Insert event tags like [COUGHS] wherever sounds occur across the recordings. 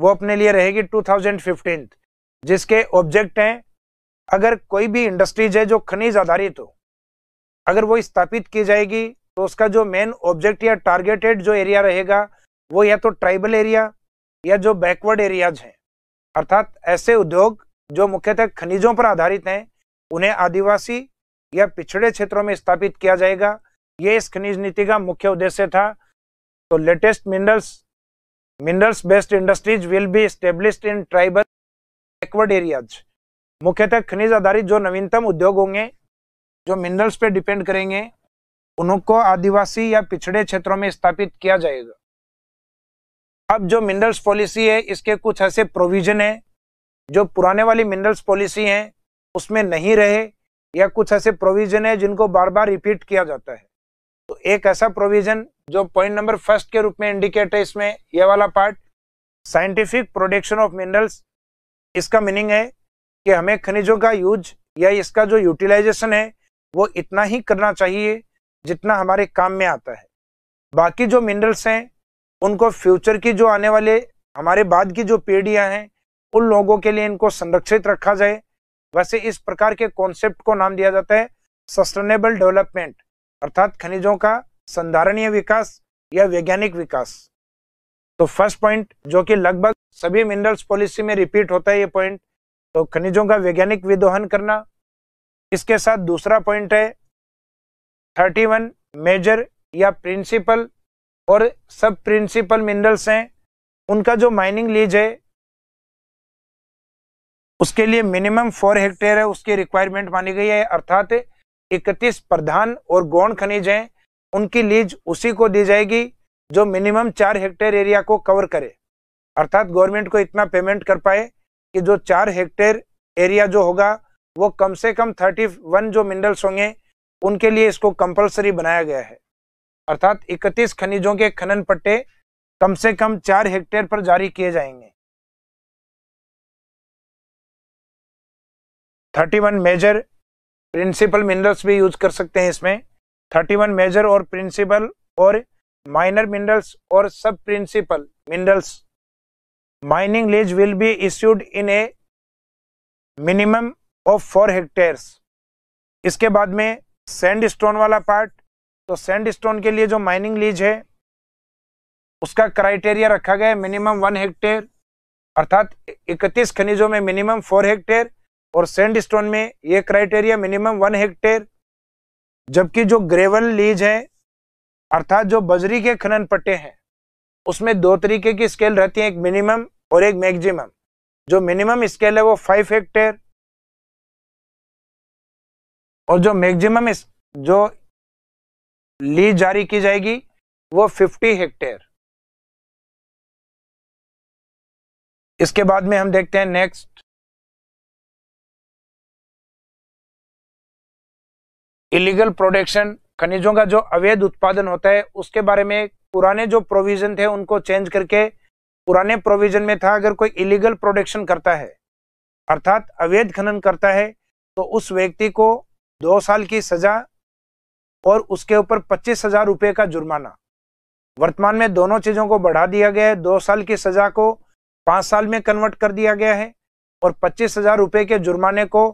वो अपने लिए रहेगी टू थाउजेंड जिसके ऑब्जेक्ट हैं अगर कोई भी इंडस्ट्रीज है जो खनिज आधारित हो अगर वो स्थापित की जाएगी तो उसका जो मेन ऑब्जेक्ट या टारगेटेड जो एरिया रहेगा वो या तो ट्राइबल एरिया या जो बैकवर्ड एरियाज हैं अर्थात ऐसे उद्योग जो मुख्यतः खनिजों पर आधारित हैं उन्हें आदिवासी या पिछड़े क्षेत्रों में स्थापित किया जाएगा ये इस खनिज नीति का मुख्य उद्देश्य था तो latest minerals minerals based industries will be established in tribal backward areas मुख्यतः खनिज आधारित जो नवीनतम उद्योग होंगे जो मिनरल्स पे डिपेंड करेंगे उनको आदिवासी या पिछड़े क्षेत्रों में स्थापित किया जाएगा अब जो मिनरल्स पॉलिसी है इसके कुछ ऐसे प्रोविजन है जो पुराने वाली मिनरल्स पॉलिसी हैं उसमें नहीं रहे या कुछ ऐसे प्रोविजन है जिनको बार बार रिपीट किया जाता है तो एक ऐसा प्रोविजन जो पॉइंट नंबर फर्स्ट के रूप में इंडिकेट है इसमें यह वाला part scientific production of minerals इसका मीनिंग है कि हमें खनिजों का यूज या इसका जो यूटिलाइजेशन है वो इतना ही करना चाहिए जितना हमारे काम में आता है बाकी जो मिनरल्स हैं उनको फ्यूचर की जो आने वाले हमारे बाद की जो पीढ़ियाँ हैं उन लोगों के लिए इनको संरक्षित रखा जाए वैसे इस प्रकार के कॉन्सेप्ट को नाम दिया जाता है सस्टेनेबल डेवलपमेंट अर्थात खनिजों का संधारणीय विकास या वैज्ञानिक विकास तो फर्स्ट पॉइंट जो कि लगभग सभी मिनरल्स पॉलिसी में रिपीट होता है ये पॉइंट तो खनिजों का वैज्ञानिक विदोहन करना इसके साथ दूसरा पॉइंट है थर्टी वन मेजर या प्रिंसिपल और सब प्रिंसिपल मिनरल्स हैं उनका जो माइनिंग लीज है उसके लिए मिनिमम फोर हेक्टेयर है उसकी रिक्वायरमेंट मानी गई है अर्थात इकतीस प्रधान और गौण खनिज हैं उनकी लीज उसी को दी जाएगी जो मिनिमम चार हेक्टेयर एरिया को कवर करे अर्थात गवर्नमेंट को इतना पेमेंट कर पाए कि जो चार हेक्टेयर एरिया जो होगा वो कम से कम थर्टी वन जो मिनरल्स होंगे उनके लिए इसको कंपलसरी बनाया गया है अर्थात इकतीस खनिजों के खनन पट्टे कम से कम चार हेक्टेयर पर जारी किए जाएंगे thirty one major principal minerals भी यूज कर सकते हैं इसमें थर्टी वन मेजर और प्रिंसिपल और माइनर मिनरल्स और sub principal minerals mining lease will be issued in a minimum of four hectares इसके बाद में सैंड स्टोन वाला पार्ट तो सैंड स्टोन के लिए जो माइनिंग लीज है उसका क्राइटेरिया रखा गया है मिनिमम वन हेक्टेयर अर्थात इकतीस खनिजों में मिनिमम फोर हेक्टेयर और सैंडस्टोन में ये क्राइटेरिया मिनिमम वन हेक्टेयर जबकि जो ग्रेवल लीज है अर्थात जो बजरी के खनन पट्टे हैं उसमें दो तरीके की स्केल रहती है एक मिनिमम और एक मैक्सिमम जो मिनिमम स्केल है वो फाइव हेक्टेयर और जो मैक्सिमम जो लीज जारी की जाएगी वो फिफ्टी हेक्टेयर इसके बाद में हम देखते हैं नेक्स्ट इलीगल प्रोडक्शन खनिजों का जो अवैध उत्पादन होता है उसके बारे में पुराने जो प्रोविजन थे उनको चेंज करके पुराने प्रोविजन में था अगर कोई इलीगल प्रोडक्शन करता है अर्थात अवैध खनन करता है तो उस व्यक्ति को दो साल की सजा और उसके ऊपर पच्चीस हजार रुपये का जुर्माना वर्तमान में दोनों चीज़ों को बढ़ा दिया गया है दो साल की सजा को पाँच साल में कन्वर्ट कर दिया गया है और पच्चीस हजार रुपये के जुर्माने को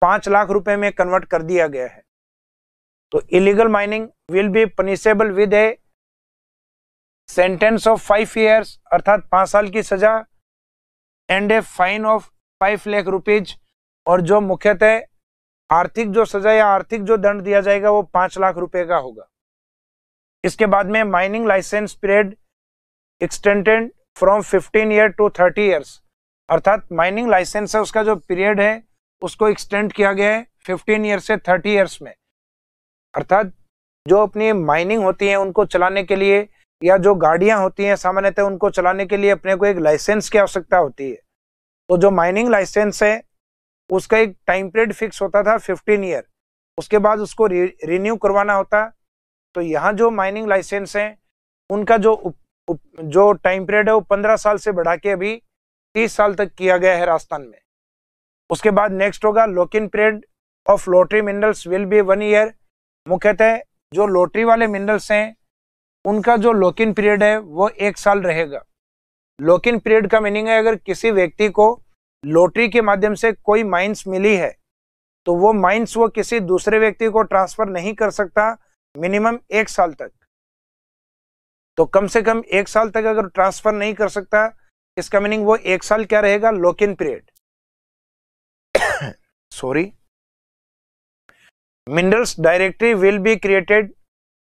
पाँच लाख रुपए में कन्वर्ट कर दिया गया है तो illegal mining will be punishable with a sentence of five years अर्थात पांच साल की सजा and a fine of five lakh rupees और जो मुख्यतः आर्थिक जो सजा या आर्थिक जो दंड दिया जाएगा वो पांच लाख रुपए का होगा इसके बाद में mining licence period extended from 15 year to 30 years अर्थात माइनिंग लाइसेंस है उसका जो पीरियड है उसको एक्सटेंड किया गया है 15 ईयर से 30 ईयर्स में अर्थात जो अपनी माइनिंग होती है उनको चलाने के लिए या जो गाड़ियां होती हैं सामान्यतः उनको चलाने के लिए अपने को एक लाइसेंस की आवश्यकता होती है तो जो माइनिंग लाइसेंस है उसका एक टाइम पीरियड फिक्स होता था फिफ्टीन ईयर उसके बाद उसको रिन्यू करवाना होता तो यहाँ जो माइनिंग लाइसेंस हैं उनका जो उप, उप, जो टाइम पीरियड है वो पंद्रह साल से बढ़ा के अभी तीस साल तक किया गया है राजस्थान में उसके बाद नेक्स्ट होगा lock in period of lottery minerals will be one year मुख्यतः जो लॉटरी वाले मिनरल्स हैं उनका जो लॉक इन पीरियड है वो एक साल रहेगा इन पीरियड का मीनिंग है अगर किसी व्यक्ति को लॉटरी के माध्यम से कोई माइंस मिली है तो वो माइंस वो किसी दूसरे व्यक्ति को ट्रांसफर नहीं कर सकता मिनिमम एक साल तक तो कम से कम एक साल तक अगर ट्रांसफर नहीं कर सकता इसका मीनिंग वो एक साल क्या रहेगा lock in period sorry minerals directory will be created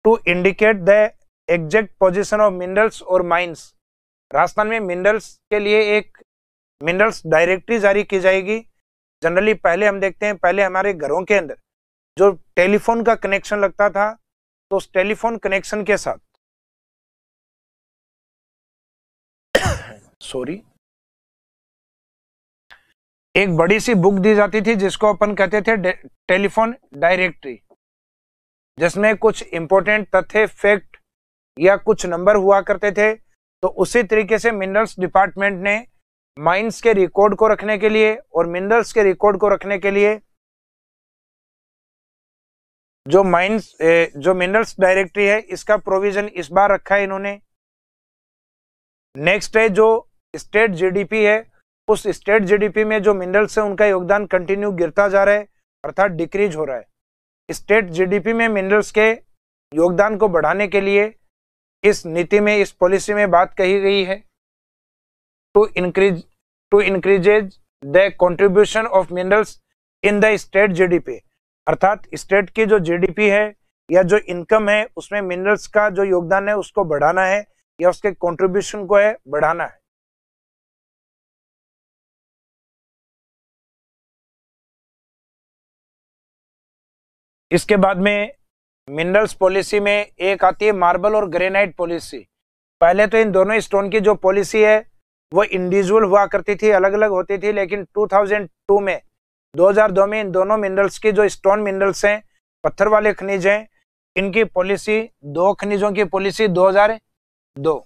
to indicate the exact position of minerals or mines Rajasthan में मिनरल्स के लिए एक मिनरल्स डायरेक्टरी जारी की जाएगी जनरली पहले हम देखते हैं पहले हमारे घरों के अंदर जो टेलीफोन का कनेक्शन लगता था तो उस टेलीफोन कनेक्शन के साथ सॉरी [COUGHS] एक बड़ी सी बुक दी जाती थी जिसको अपन कहते थे टेलीफोन डायरेक्टरी जिसमें कुछ इंपॉर्टेंट तथ्य फैक्ट या कुछ नंबर हुआ करते थे तो उसी तरीके से मिनरल्स डिपार्टमेंट ने माइंस के रिकॉर्ड को रखने के लिए और मिनरल्स के रिकॉर्ड को रखने के लिए जो माइंस जो मिनरल्स डायरेक्टरी है इसका प्रोविजन इस बार रखा है इन्होंने नेक्स्ट है जो स्टेट जीडीपी है उस स्टेट जीडीपी में जो मिनरल्स है उनका योगदान कंटिन्यू गिरता जा रहा है अर्थात डिक्रीज हो रहा है स्टेट जीडीपी में मिनरल्स के योगदान को बढ़ाने के लिए इस नीति में इस पॉलिसी में बात कही गई है to increase to increases the contribution of minerals in the state GDP अर्थात स्टेट की जो जीडीपी है या जो इनकम है उसमें मिनरल्स का जो योगदान है उसको बढ़ाना है या उसके कॉन्ट्रीब्यूशन को है बढ़ाना है इसके बाद में मिनरल्स पॉलिसी में एक आती है मार्बल और ग्रेनाइट पॉलिसी पहले तो इन दोनों स्टोन की जो पॉलिसी है वो इंडिविजुअल हुआ करती थी अलग अलग होती थी लेकिन 2002 में 2002 में इन दोनों मिनरल्स की जो स्टोन मिनरल्स हैं पत्थर वाले खनिज हैं इनकी पॉलिसी दो खनिजों की पॉलिसी 2002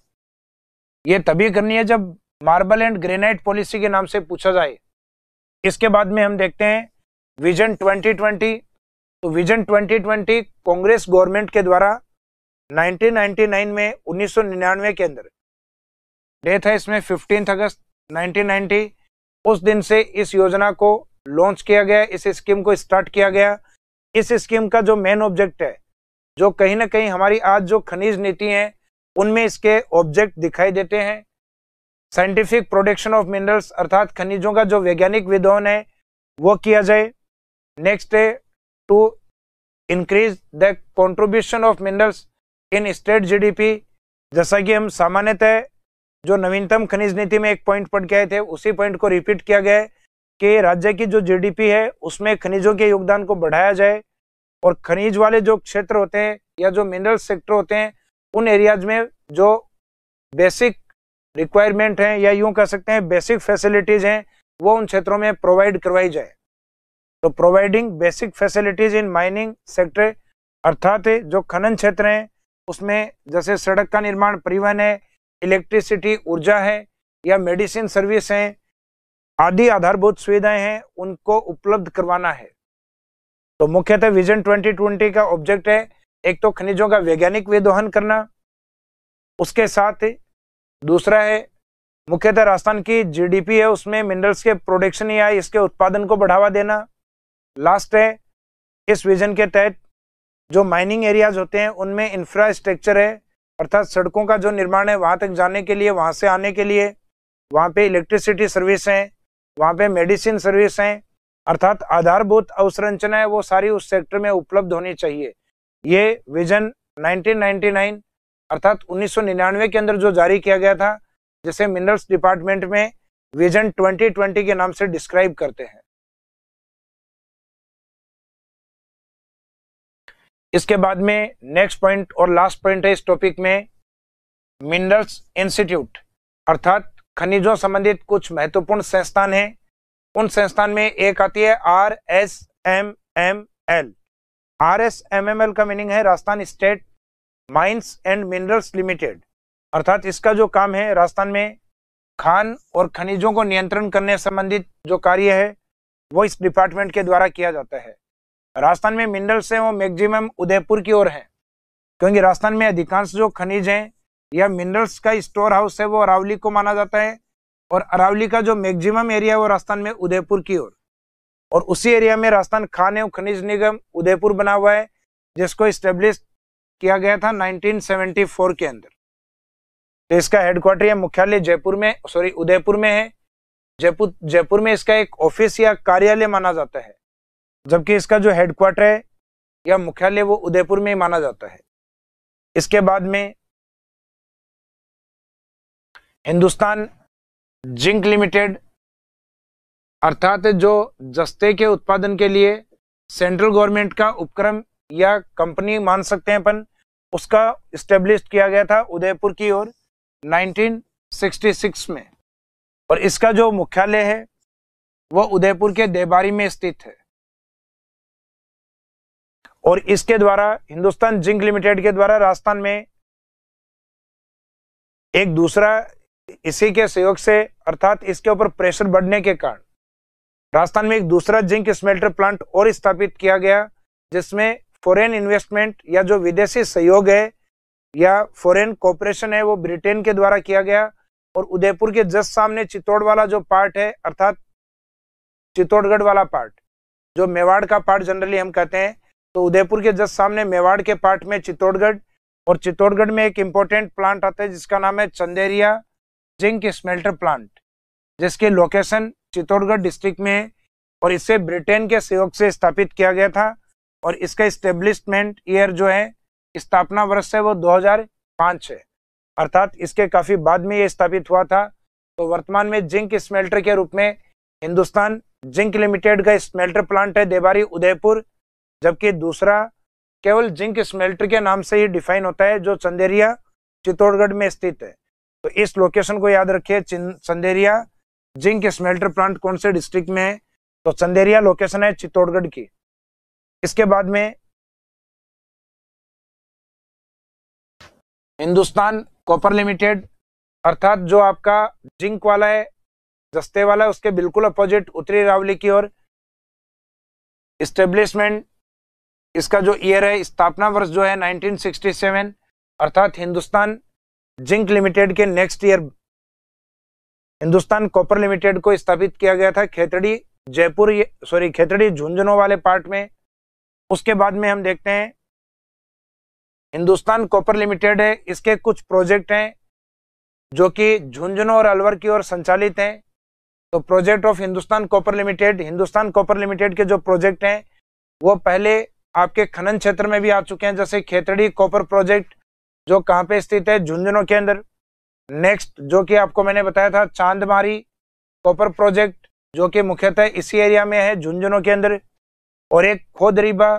ये तभी करनी है जब मार्बल एंड ग्रेनाइट पॉलिसी के नाम से पूछा जाए इसके बाद में हम देखते हैं विजन ट्वेंटी तो विजन 2020 कांग्रेस गवर्नमेंट के द्वारा 1999 में 1999 के अंदर डेट है इसमें फिफ्टींथ अगस्त 1990 उस दिन से इस योजना को लॉन्च किया गया इस स्कीम को स्टार्ट किया गया इस स्कीम का जो मेन ऑब्जेक्ट है जो कहीं ना कहीं हमारी आज जो खनिज नीति है उनमें इसके ऑब्जेक्ट दिखाई देते हैं साइंटिफिक प्रोडक्शन ऑफ मिनरल्स अर्थात खनिजों का जो वैज्ञानिक विधान है वो किया जाए नेक्स्ट है to increase the contribution of minerals in state GDP जैसा कि हम सामान्यतः जो नवीनतम खनिज नीति में एक पॉइंट पढ़ के आए थे उसी पॉइंट को रिपीट किया गया है कि राज्य की जो जीडीपी है उसमें खनिजों के योगदान को बढ़ाया जाए और खनिज वाले जो क्षेत्र होते हैं या जो मिनरल सेक्टर होते हैं उन एरियाज में जो बेसिक रिक्वायरमेंट हैं या यूं कह सकते हैं बेसिक फैसिलिटीज़ हैं वो उन क्षेत्रों में प्रोवाइड करवाई जाए तो providing basic facilities in mining sector अर्थात जो खनन क्षेत्र है उसमें जैसे सड़क का निर्माण परिवहन है इलेक्ट्रिसिटी ऊर्जा है या मेडिसिन सर्विस हैं आदि आधारभूत सुविधाएं हैं उनको उपलब्ध करवाना है तो मुख्यतः विजन 2020 का ऑब्जेक्ट है एक तो खनिजों का वैज्ञानिक विदोहन करना उसके साथ दूसरा है मुख्यतः राजस्थान की जीडीपी है उसमें मिनरल्स के प्रोडक्शन या इसके उत्पादन को बढ़ावा देना लास्ट है इस विजन के तहत जो माइनिंग एरियाज होते हैं उनमें इंफ्रास्ट्रक्चर है अर्थात सड़कों का जो निर्माण है वहाँ तक जाने के लिए वहाँ से आने के लिए वहाँ पे इलेक्ट्रिसिटी सर्विस हैं वहाँ पे मेडिसिन सर्विस हैं अर्थात आधारभूत अवसंरचना है वो सारी उस सेक्टर में उपलब्ध होनी चाहिए ये विजन 1999 अर्थात 1999 के अंदर जो जारी किया गया था जिसे मिनरल्स डिपार्टमेंट में विजन 2020 के नाम से डिस्क्राइब करते हैं इसके बाद में नेक्स्ट पॉइंट और लास्ट पॉइंट है इस टॉपिक में मिनरल्स इंस्टीट्यूट अर्थात खनिजों संबंधित कुछ महत्वपूर्ण संस्थान हैं उन संस्थान में एक आती है R S M M L R S M M L का मीनिंग है Rajasthan state mines and minerals limited अर्थात इसका जो काम है राजस्थान में खान और खनिजों को नियंत्रण करने संबंधित जो कार्य है वो इस डिपार्टमेंट के द्वारा किया जाता है राजस्थान में मिनरल्स हैं वो मैक्सिमम उदयपुर की ओर है क्योंकि राजस्थान में अधिकांश जो खनिज हैं या मिनरल्स का स्टोर हाउस है वो अरावली को माना जाता है और अरावली का जो मैक्सिमम एरिया है वो राजस्थान में उदयपुर की ओर और उसी एरिया में राजस्थान खान एवं खनिज निगम उदयपुर बना हुआ है जिसको स्टेब्लिश किया गया था 1974 के अंदर तो इसका हेडक्वार्टर या मुख्यालय जयपुर में सॉरी उदयपुर में है जयपुर जयपुर में इसका एक ऑफिस या कार्यालय माना जाता है जबकि इसका जो हेडक्वार्टर है या मुख्यालय वो उदयपुर में ही माना जाता है इसके बाद में हिंदुस्तान जिंक लिमिटेड अर्थात जो जस्ते के उत्पादन के लिए सेंट्रल गवर्नमेंट का उपक्रम या कंपनी मान सकते हैं अपन उसका इस्टेब्लिश किया गया था उदयपुर की ओर 1966 में और इसका जो मुख्यालय है वो उदयपुर के देबारी में स्थित है और इसके द्वारा हिंदुस्तान जिंक लिमिटेड के द्वारा राजस्थान में एक दूसरा इसी के सहयोग से अर्थात इसके ऊपर प्रेशर बढ़ने के कारण राजस्थान में एक दूसरा जिंक स्मेल्टर प्लांट और स्थापित किया गया जिसमें फॉरेन इन्वेस्टमेंट या जो विदेशी सहयोग है या फॉरेन कॉपरेशन है वो ब्रिटेन के द्वारा किया गया और उदयपुर के जस्ट सामने चित्तौड़ वाला जो पार्ट है अर्थात चित्तौड़गढ़ वाला पार्ट जो मेवाड़ का पार्ट जनरली हम कहते हैं तो उदयपुर के जस्ट सामने मेवाड़ के पार्ट में चित्तौड़गढ़ और चित्तौड़गढ़ में एक इम्पोर्टेंट प्लांट आता है जिसका नाम है चंदेरिया जिंक स्मेल्टर प्लांट जिसके लोकेशन चित्तौड़गढ़ डिस्ट्रिक्ट में है और इसे ब्रिटेन के सहयोग से स्थापित किया गया था और इसका इस्टेब्लिशमेंट ईयर जो है स्थापना वर्ष है वो 2005 है अर्थात इसके काफ़ी बाद में ये स्थापित हुआ था तो वर्तमान में जिंक स्मेल्टर के रूप में हिंदुस्तान जिंक लिमिटेड का स्मेल्टर प्लांट है देवारी उदयपुर जबकि दूसरा केवल जिंक स्मेल्टर के नाम से ही डिफाइन होता है जो चंदेरिया चित्तौड़गढ़ में स्थित है तो इस लोकेशन को याद रखिए चंदेरिया जिंक स्मेल्टर प्लांट कौन से डिस्ट्रिक्ट में है तो चंदेरिया लोकेशन है चित्तौड़गढ़ की इसके बाद में हिंदुस्तान कॉपर लिमिटेड अर्थात जो आपका जिंक वाला है जस्ते वाला है उसके बिल्कुल अपोजिट उत्तरी रावली की ओर स्टेब्लिशमेंट इसका जो ईयर है स्थापना वर्ष जो है 1967 अर्थात हिंदुस्तान जिंक लिमिटेड के next year Hindustan copper limited को स्थापित किया गया था खेतड़ी जयपुर सॉरी खेतड़ी झुंझुनू वाले पार्ट में उसके बाद में हम देखते हैं हिंदुस्तान कॉपर लिमिटेड है इसके कुछ प्रोजेक्ट हैं जो कि झुंझुनू और अलवर की ओर संचालित हैं तो project of Hindustan copper limited Hindustan copper limited के जो प्रोजेक्ट हैं वो पहले आपके खनन क्षेत्र में भी आ चुके हैं जैसे खेतड़ी कॉपर प्रोजेक्ट जो कहाँ पे स्थित है झुंझुनू के अंदर नेक्स्ट जो कि आपको मैंने बताया था चांदमारी कॉपर प्रोजेक्ट जो कि मुख्यतः इसी एरिया में है झुंझुनू के अंदर और एक खोदरीबा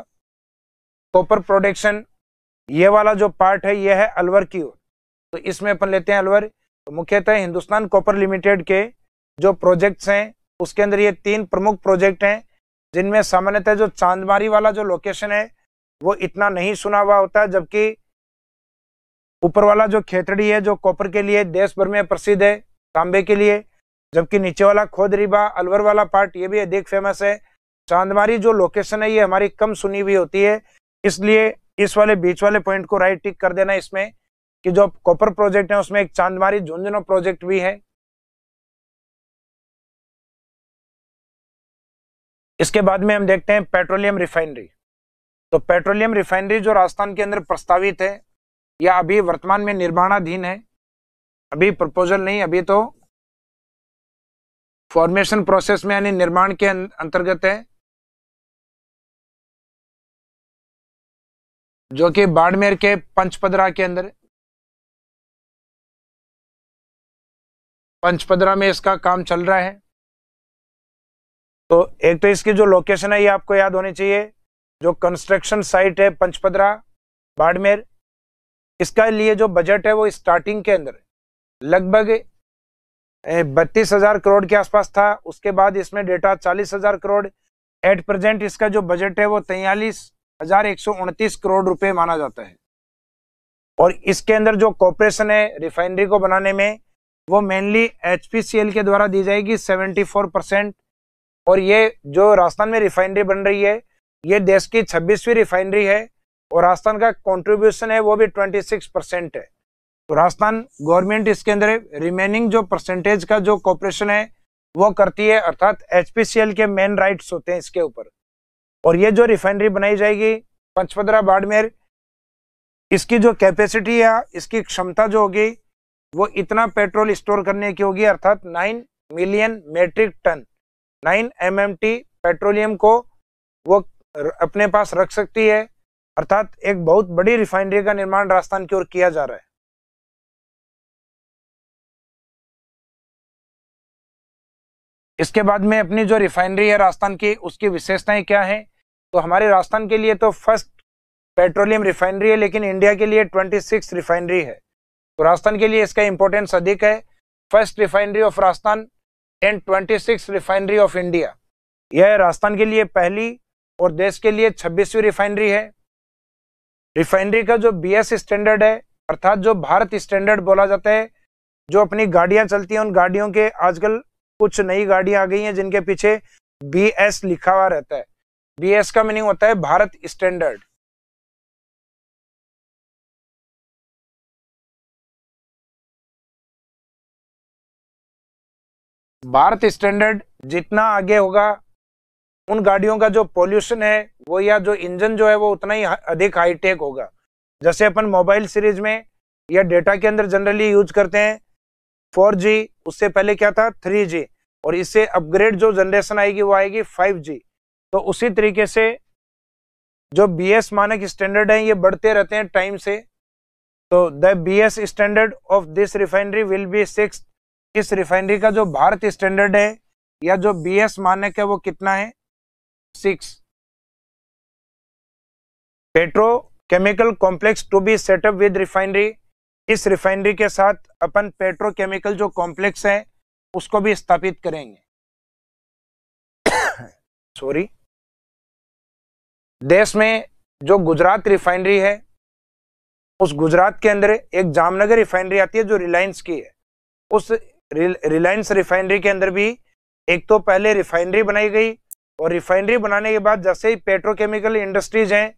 कॉपर प्रोडक्शन ये वाला जो पार्ट है ये है अलवर की ओर तो इसमें अपन लेते हैं अलवर तो मुख्यतः हिंदुस्तान कॉपर लिमिटेड के जो प्रोजेक्ट्स हैं उसके अंदर ये तीन प्रमुख प्रोजेक्ट हैं जिनमें सामान्यतः जो चांदमारी वाला जो लोकेशन है वो इतना नहीं सुना हुआ होता जबकि ऊपर वाला जो खेतड़ी है जो कॉपर के लिए देश भर में प्रसिद्ध है तांबे के लिए जबकि नीचे वाला खोद रिबा अलवर वाला पार्ट ये भी अधिक फेमस है चांदमारी जो लोकेशन है ये हमारी कम सुनी हुई होती है इसलिए इस वाले बीच वाले पॉइंट को राइट टिक कर देना इसमें कि जो कॉपर प्रोजेक्ट है उसमें एक चांदमारी झुंझुनो प्रोजेक्ट भी है इसके बाद में हम देखते हैं पेट्रोलियम रिफाइनरी तो पेट्रोलियम रिफाइनरी जो राजस्थान के अंदर प्रस्तावित है या अभी वर्तमान में निर्माणाधीन है अभी प्रपोजल नहीं अभी तो फॉर्मेशन प्रोसेस में यानी निर्माण के अं-, अंतर्गत है जो कि बाड़मेर के पंचपदरा के अंदर पंचपदरा में इसका काम चल रहा है तो एक तो इसकी जो लोकेशन है ये आपको याद होनी चाहिए जो कंस्ट्रक्शन साइट है पंचपदरा बाड़मेर इसका लिए जो बजट है वो स्टार्टिंग के अंदर लगभग बत्तीस हजार करोड़ के आसपास था उसके बाद इसमें डेटा चालीस हजार करोड़ एट प्रेजेंट इसका जो बजट है वो तैयलीस हजार एक सौ उनतीस करोड़ रुपए माना जाता है और इसके अंदर जो कॉपरेशन है रिफाइनरी को बनाने में वो मेनली एच के द्वारा दी जाएगी सेवेंटी फोर परसेंट और ये जो राजस्थान में रिफाइनरी बन रही है ये देश की छब्बीसवीं रिफाइनरी है और राजस्थान का कंट्रीब्यूशन है वो भी 26 परसेंट है तो राजस्थान गवर्नमेंट इसके अंदर रिमेनिंग जो परसेंटेज का जो कॉपरेशन है वो करती है अर्थात एच के मेन राइट्स होते हैं इसके ऊपर और ये जो रिफाइनरी बनाई जाएगी पंचपदरा बाड़मेर इसकी जो कैपेसिटी या इसकी क्षमता जो होगी वो इतना पेट्रोल स्टोर करने की होगी अर्थात nine million metric tonne nine M petroleum को वो अपने पास रख सकती है अर्थात एक बहुत बड़ी रिफाइनरी का निर्माण राजस्थान की ओर किया जा रहा है इसके बाद में अपनी जो रिफाइनरी है राजस्थान की उसकी विशेषताएं क्या है तो हमारे राजस्थान के लिए तो फर्स्ट पेट्रोलियम रिफाइनरी है लेकिन इंडिया के लिए 26 रिफाइनरी है तो राजस्थान के लिए इसका इंपॉर्टेंस अधिक है first refinery of Rajasthan in 26 refinery of India यह राजस्थान के लिए पहली और देश के लिए 26वीं रिफाइनरी है रिफाइनरी का जो बीएस स्टैंडर्ड है अर्थात जो भारत स्टैंडर्ड बोला जाता है जो अपनी गाड़ियां चलती हैं उन गाड़ियों के आजकल कुछ नई गाड़ियां आ गई हैं जिनके पीछे बी एस लिखा हुआ रहता है बी एस का मीनिंग होता है भारत स्टैंडर्ड भारत स्टैंडर्ड जितना आगे होगा उन गाड़ियों का जो पोल्यूशन है वो या जो इंजन जो है वो उतना ही अधिक हाईटेक होगा जैसे अपन मोबाइल सीरीज में या डेटा के अंदर जनरली यूज करते हैं फोर उससे पहले क्या था थ्री और इससे अपग्रेड जो जनरेशन आएगी वो आएगी फाइव तो उसी तरीके से जो बी एस मानक स्टैंडर्ड है ये बढ़ते रहते हैं टाइम से तो the B S standard of this refinery will be six इस रिफाइनरी का जो भारत स्टैंडर्ड है या जो बी एस मानक है वो कितना है six petrochemical complex to be set up with refinery इस रिफाइनरी के साथ अपन पेट्रोकेमिकल जो कॉम्प्लेक्स है उसको भी स्थापित करेंगे सॉरी [COUGHS] देश में जो गुजरात रिफाइनरी है उस गुजरात के अंदर एक जामनगर रिफाइनरी आती है जो रिलायंस की है उस रिलायंस रिफाइनरी के अंदर भी एक तो पहले रिफाइनरी बनाई गई और रिफाइनरी बनाने के बाद जैसे ही पेट्रोकेमिकल इंडस्ट्रीज हैं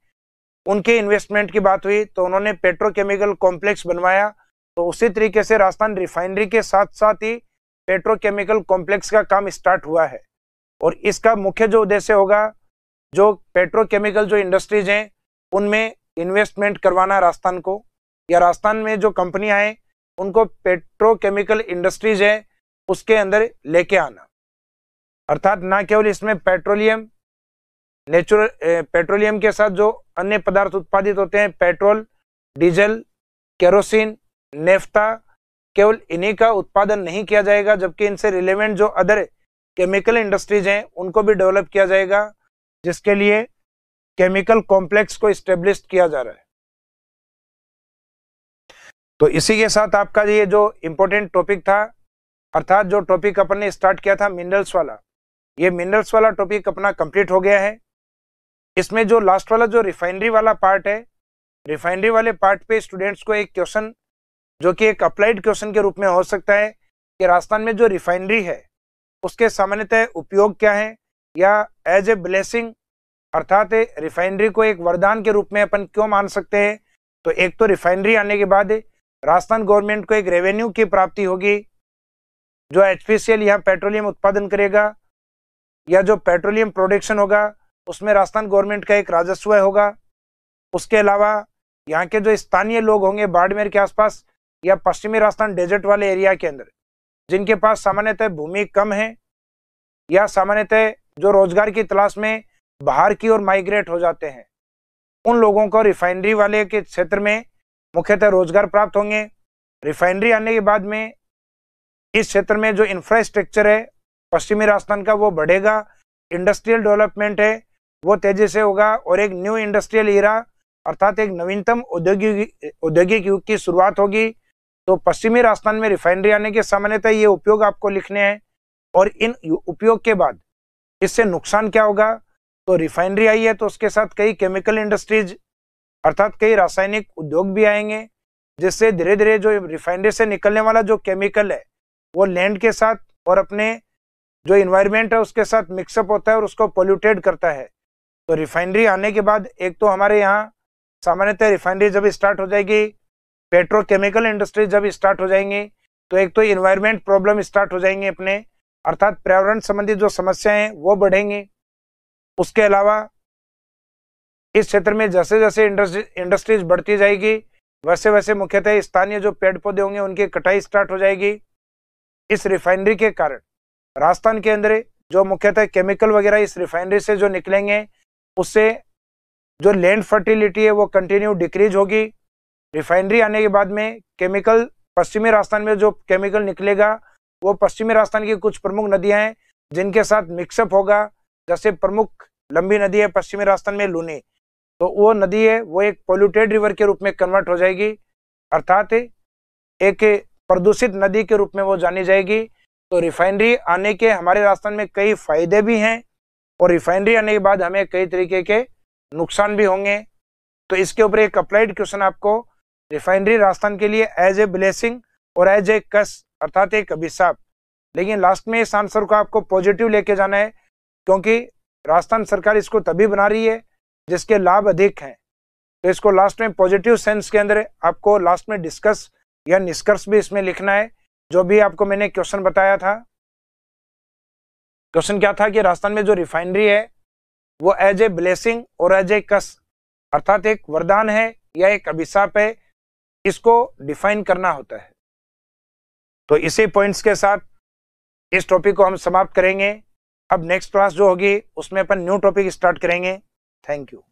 उनके इन्वेस्टमेंट की बात हुई तो उन्होंने पेट्रोकेमिकल कॉम्प्लेक्स बनवाया तो उसी तरीके से राजस्थान रिफाइनरी के साथ साथ ही पेट्रोकेमिकल कॉम्प्लेक्स का काम स्टार्ट हुआ है और इसका मुख्य जो उद्देश्य होगा जो पेट्रोकेमिकल जो इंडस्ट्रीज हैं उनमें इन्वेस्टमेंट करवाना राजस्थान को या राजस्थान में जो कंपनियाँ हैं उनको पेट्रोकेमिकल इंडस्ट्रीज है उसके अंदर लेके आना अर्थात ना केवल इसमें पेट्रोलियम नेचुरल पेट्रोलियम के साथ जो अन्य पदार्थ उत्पादित होते हैं पेट्रोल डीजल केरोसिन नेफ्ता केवल इन्हीं का उत्पादन नहीं किया जाएगा जबकि इनसे रिलेवेंट जो अदर केमिकल इंडस्ट्रीज हैं उनको भी डेवलप किया जाएगा जिसके लिए केमिकल कॉम्प्लेक्स को इस्टेब्लिश किया जा रहा है तो इसी के साथ आपका ये जो इम्पोर्टेंट टॉपिक था अर्थात जो टॉपिक अपन ने स्टार्ट किया था मिनरल्स वाला ये मिनरल्स वाला टॉपिक अपना कंप्लीट हो गया है इसमें जो लास्ट वाला जो रिफाइनरी वाला पार्ट है रिफाइनरी वाले पार्ट पे स्टूडेंट्स को एक क्वेश्चन जो कि एक अप्लाइड क्वेश्चन के रूप में हो सकता है कि राजस्थान में जो रिफाइनरी है उसके सामान्यतः उपयोग क्या है या एज ए ब्लेसिंग अर्थात रिफाइनरी को एक वरदान के रूप में अपन क्यों मान सकते हैं तो एक तो रिफाइनरी आने के बाद राजस्थान गवर्नमेंट को एक रेवेन्यू की प्राप्ति होगी जो एच पी सी एल यहाँ पेट्रोलियम उत्पादन करेगा या जो पेट्रोलियम प्रोडक्शन होगा उसमें राजस्थान गवर्नमेंट का एक राजस्व होगा उसके अलावा यहाँ के जो स्थानीय लोग होंगे बाड़मेर के आसपास या पश्चिमी राजस्थान डेजर्ट वाले एरिया के अंदर जिनके पास सामान्यतः भूमि कम है या सामान्यतः जो रोजगार की तलाश में बाहर की ओर माइग्रेट हो जाते हैं उन लोगों को रिफाइनरी वाले के क्षेत्र में मुख्यतः रोजगार प्राप्त होंगे रिफाइनरी आने के बाद में इस क्षेत्र में जो इंफ्रास्ट्रक्चर है पश्चिमी राजस्थान का वो बढ़ेगा इंडस्ट्रियल डेवलपमेंट है वो तेजी से होगा और एक न्यू इंडस्ट्रियल ईरा अर्थात एक नवीनतम औद्योगिक औद्योगिक युग की शुरुआत होगी तो पश्चिमी राजस्थान में रिफाइनरी आने के सामान्यतः ये उपयोग आपको लिखने हैं और इन उपयोग के बाद इससे नुकसान क्या होगा तो रिफाइनरी आई है तो उसके साथ कई केमिकल इंडस्ट्रीज अर्थात कई रासायनिक उद्योग भी आएंगे जिससे धीरे धीरे जो रिफाइनरी से निकलने वाला जो केमिकल है वो लैंड के साथ और अपने जो इन्वायरमेंट है उसके साथ मिक्सअप होता है और उसको पोल्यूटेड करता है तो रिफाइनरी आने के बाद एक तो हमारे यहाँ सामान्यतः रिफाइनरी जब स्टार्ट हो जाएगी पेट्रोकेमिकल इंडस्ट्री जब स्टार्ट हो जाएंगी तो एक तो इन्वायरमेंट प्रॉब्लम स्टार्ट हो जाएंगे अपने अर्थात पर्यावरण संबंधी जो समस्याएं हैं वो बढ़ेंगी उसके अलावा इस क्षेत्र में जैसे जैसे इंडस्ट्रीज बढ़ती जाएगी वैसे वैसे मुख्यतः स्थानीय जो पेड़ पौधे होंगे उनकी कटाई स्टार्ट हो जाएगी इस रिफाइनरी के कारण राजस्थान के अंदर जो मुख्यतः केमिकल वगैरह इस रिफाइनरी से जो निकलेंगे उससे जो लैंड फर्टिलिटी है वो कंटिन्यू डिक्रीज होगी रिफाइनरी आने के बाद में केमिकल पश्चिमी राजस्थान में जो केमिकल निकलेगा वो पश्चिमी राजस्थान की कुछ प्रमुख नदियां हैं जिनके साथ मिक्सअप होगा जैसे प्रमुख लंबी नदी है पश्चिमी राजस्थान में लूनी तो वो नदी है वो एक पोल्यूटेड रिवर के रूप में कन्वर्ट हो जाएगी अर्थात एक प्रदूषित नदी के रूप में वो जानी जाएगी तो रिफाइनरी आने के हमारे राजस्थान में कई फायदे भी हैं और रिफाइनरी आने के बाद हमें कई तरीके के नुकसान भी होंगे तो इसके ऊपर एक अप्लाइड क्वेश्चन आपको रिफाइनरी राजस्थान के लिए एज ए ब्लेसिंग और एज ए कस अर्थात एक अभिशाप लेकिन लास्ट में इस आंसर को आपको पॉजिटिव लेके जाना है क्योंकि राजस्थान सरकार इसको तभी बना रही है जिसके लाभ अधिक हैं तो इसको लास्ट में पॉजिटिव सेंस के अंदर आपको लास्ट में डिस्कस या निष्कर्ष भी इसमें लिखना है जो भी आपको मैंने क्वेश्चन बताया था क्वेश्चन क्या था कि राजस्थान में जो रिफाइनरी है वो एज ए ब्लेसिंग और एज ए कस अर्थात एक वरदान है या एक अभिशाप है इसको डिफाइन करना होता है तो इसी पॉइंट्स के साथ इस टॉपिक को हम समाप्त करेंगे अब नेक्स्ट क्लास जो होगी उसमें अपन न्यू टॉपिक स्टार्ट करेंगे Thank you.